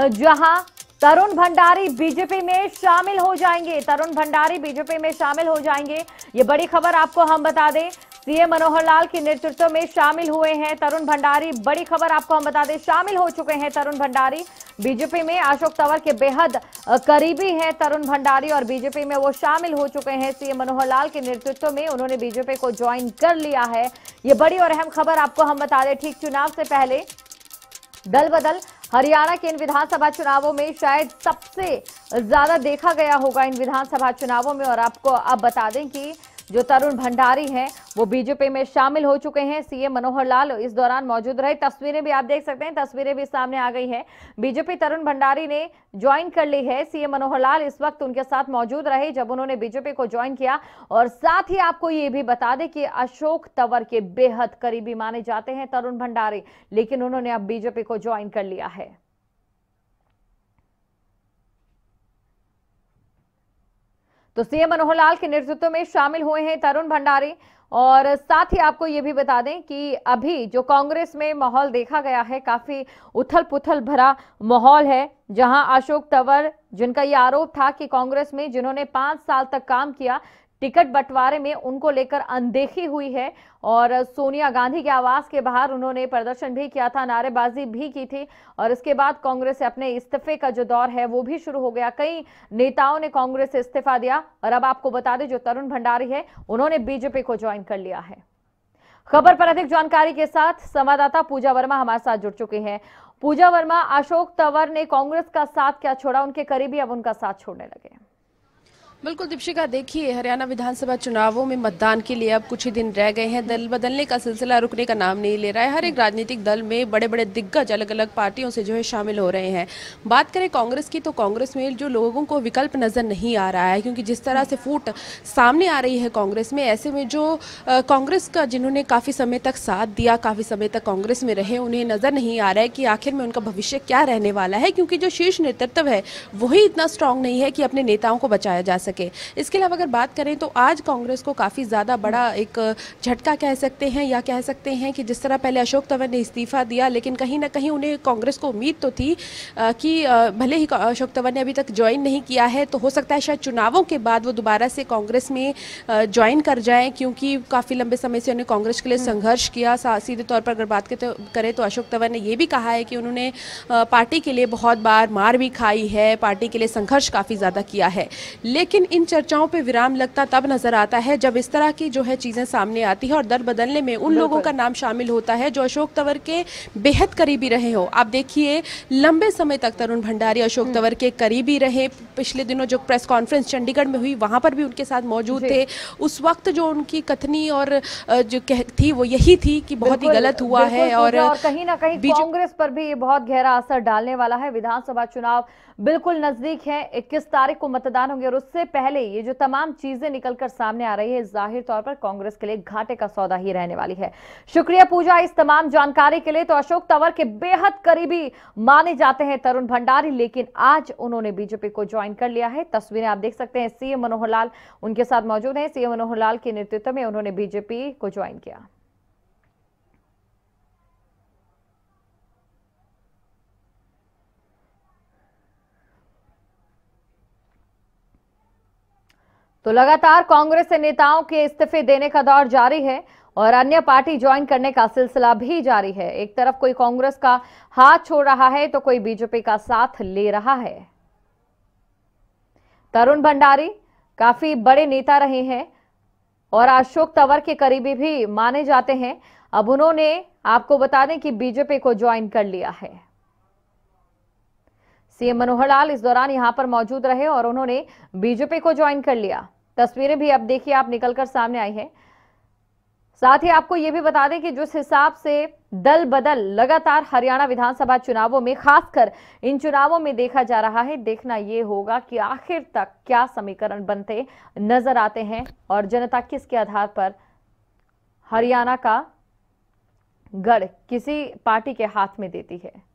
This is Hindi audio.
जहां तरुण भंडारी बीजेपी में शामिल हो जाएंगे तरुण भंडारी बीजेपी में शामिल हो जाएंगे ये बड़ी खबर आपको हम बता दें सीएम मनोहर लाल के नेतृत्व में शामिल हुए हैं तरुण भंडारी बड़ी खबर आपको हम बता दें शामिल हो चुके हैं तरुण भंडारी बीजेपी में अशोक तंवर के बेहद करीबी हैं तरुण भंडारी और बीजेपी में वो शामिल हो चुके हैं सीएम मनोहर लाल के नेतृत्व में उन्होंने बीजेपी को ज्वाइन कर लिया है ये बड़ी और अहम खबर आपको हम बता दें ठीक चुनाव से पहले दल बदल हरियाणा के इन विधानसभा चुनावों में शायद सबसे ज्यादा देखा गया होगा इन विधानसभा चुनावों में और आपको अब बता दें कि जो तरुण भंडारी हैं वो बीजेपी में शामिल हो चुके हैं सीएम मनोहर लाल इस दौरान मौजूद रहे तस्वीरें भी आप देख सकते हैं तस्वीरें भी सामने आ गई हैं बीजेपी तरुण भंडारी ने ज्वाइन कर ली है सीएम मनोहर लाल इस वक्त उनके साथ मौजूद रहे जब उन्होंने बीजेपी को ज्वाइन किया और साथ ही आपको ये भी बता दें कि अशोक तंवर के बेहद करीबी माने जाते हैं तरुण भंडारी लेकिन उन्होंने अब बीजेपी को ज्वाइन कर लिया है तो सीएम मनोहर लाल के नेतृत्व में शामिल हुए हैं तरुण भंडारी और साथ ही आपको ये भी बता दें कि अभी जो कांग्रेस में माहौल देखा गया है काफ़ी उथल पुथल भरा माहौल है जहां अशोक तंवर जिनका ये आरोप था कि कांग्रेस में जिन्होंने पांच साल तक काम किया टिकट बंटवारे में उनको लेकर अनदेखी हुई है और सोनिया गांधी के आवास के बाहर उन्होंने प्रदर्शन भी किया था नारेबाजी भी की थी और इसके बाद कांग्रेस से अपने इस्तीफे का जो दौर है वो भी शुरू हो गया कई नेताओं ने कांग्रेस से इस्तीफा दिया और अब आपको बता दें जो तरुण भंडारी है उन्होंने बीजेपी को ज्वाइन कर लिया है खबर पर अधिक जानकारी के साथ संवाददाता पूजा वर्मा हमारे साथ जुड़ चुके हैं पूजा वर्मा अशोक तंवर ने कांग्रेस का साथ क्या छोड़ा उनके करीबी अब उनका साथ छोड़ने लगे बिल्कुल दीपिका देखिए हरियाणा विधानसभा चुनावों में मतदान के लिए अब कुछ ही दिन रह गए हैं दल बदलने का सिलसिला रुकने का नाम नहीं ले रहा है हर एक राजनीतिक दल में बड़े बड़े दिग्गज अलग अलग पार्टियों से जो है शामिल हो रहे हैं बात करें कांग्रेस की तो कांग्रेस में जो लोगों को विकल्प नज़र नहीं आ रहा है क्योंकि जिस तरह से फूट सामने आ रही है कांग्रेस में ऐसे में जो कांग्रेस का जिन्होंने काफ़ी समय तक साथ दिया काफ़ी समय तक कांग्रेस में रहे उन्हें नज़र नहीं आ रहा है कि आखिर में उनका भविष्य क्या रहने वाला है क्योंकि जो शीर्ष नेतृत्व है वही इतना स्ट्रांग नहीं है कि अपने नेताओं को बचाया जा सके सके इसके अलावा अगर बात करें तो आज कांग्रेस को काफ़ी ज़्यादा बड़ा एक झटका कह सकते हैं या कह सकते हैं कि जिस तरह पहले अशोक तंवर ने इस्तीफा दिया लेकिन कहीं ना कहीं उन्हें कांग्रेस को उम्मीद तो थी कि भले ही अशोक तंवर ने अभी तक ज्वाइन नहीं किया है तो हो सकता है शायद चुनावों के बाद वो दोबारा से कांग्रेस में ज्वाइन कर जाए क्योंकि काफ़ी लंबे समय से उन्हें कांग्रेस के लिए हम्म। संघर्ष किया सीधे तौर पर अगर बात तो, करें तो अशोक तंवर ने यह भी कहा है कि उन्होंने पार्टी के लिए बहुत बार मार भी खाई है पार्टी के लिए संघर्ष काफ़ी ज़्यादा किया है लेकिन लेकिन इन चर्चाओं पे विराम लगता तब नजर आता है जब इस तरह की जो है चीजें सामने आती है और दर बदलने में उन लोगों का नाम शामिल होता है जो अशोक तंवर के बेहद करीबी रहे हो आप देखिए लंबे समय तक तरुण भंडारी अशोक हम्म। तंवर के करीबी रहे पिछले दिनों जो प्रेस कॉन्फ्रेंस चंडीगढ़ में हुई वहां पर भी उनके साथ मौजूद थे उस वक्त जो उनकी कथनी और जो थी वो यही थी कि बहुत ही गलत हुआ है और कहीं ना कहीं कांग्रेस पर भी ये बहुत गहरा असर डालने वाला है विधानसभा चुनाव बिल्कुल नजदीक है 21 तारीख को मतदान होंगे और उससे पहले ये जो तमाम चीजें निकलकर सामने आ रही है जाहिर तौर पर कांग्रेस के लिए घाटे का सौदा ही रहने वाली है शुक्रिया पूजा इस तमाम जानकारी के लिए तो अशोक तंवर के बेहद करीबी माने जाते हैं तरुण भंडारी लेकिन आज उन्होंने बीजेपी को ज्वाइन कर लिया है तस्वीरें आप देख सकते हैं सीएम मनोहर लाल उनके साथ मौजूद है सीएम मनोहर लाल के नेतृत्व में उन्होंने बीजेपी को ज्वाइन किया तो लगातार कांग्रेस से नेताओं के इस्तीफे देने का दौर जारी है और अन्य पार्टी ज्वाइन करने का सिलसिला भी जारी है एक तरफ कोई कांग्रेस का हाथ छोड़ रहा है तो कोई बीजेपी का साथ ले रहा है तरुण भंडारी काफी बड़े नेता रहे हैं और अशोक तंवर के करीबी भी माने जाते हैं अब उन्होंने आपको बता दें कि बीजेपी को ज्वाइन कर लिया है सीएम मनोहर लाल इस दौरान यहां पर मौजूद रहे और उन्होंने बीजेपी को ज्वाइन कर लिया तस्वीरें भी अब देखिए आप निकलकर सामने आई है साथ ही आपको यह भी बता दें कि जिस हिसाब से दल बदल लगातार हरियाणा विधानसभा चुनावों में खासकर इन चुनावों में देखा जा रहा है देखना यह होगा कि आखिर तक क्या समीकरण बनते नजर आते हैं और जनता किसके आधार पर हरियाणा का गढ़ किसी पार्टी के हाथ में देती है